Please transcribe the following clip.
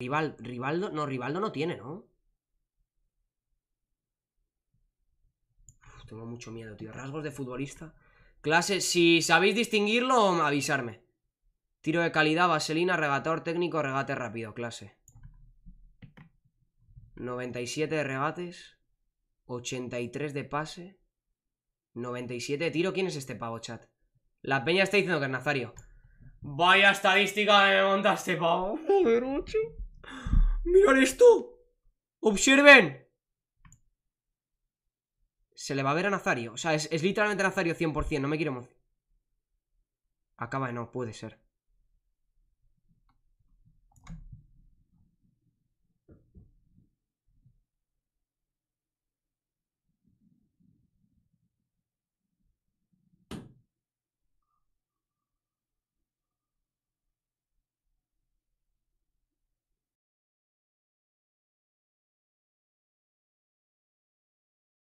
Rival, Rivaldo, no, Rivaldo no tiene, ¿no? tengo mucho miedo, tío. Rasgos de futbolista. Clase, si sabéis distinguirlo, avisarme. Tiro de calidad, vaselina, regatador técnico, regate rápido, clase. 97 de regates, 83 de pase, 97 de tiro. ¿Quién es este pavo, chat? La peña está diciendo que es Nazario. Vaya estadística de me montaste, pavo. Joder, ¡Mirad esto! ¡Observen! Se le va a ver a Nazario. O sea, es, literalmente Nazario 100%. No me quiero Acaba de no, puede ser.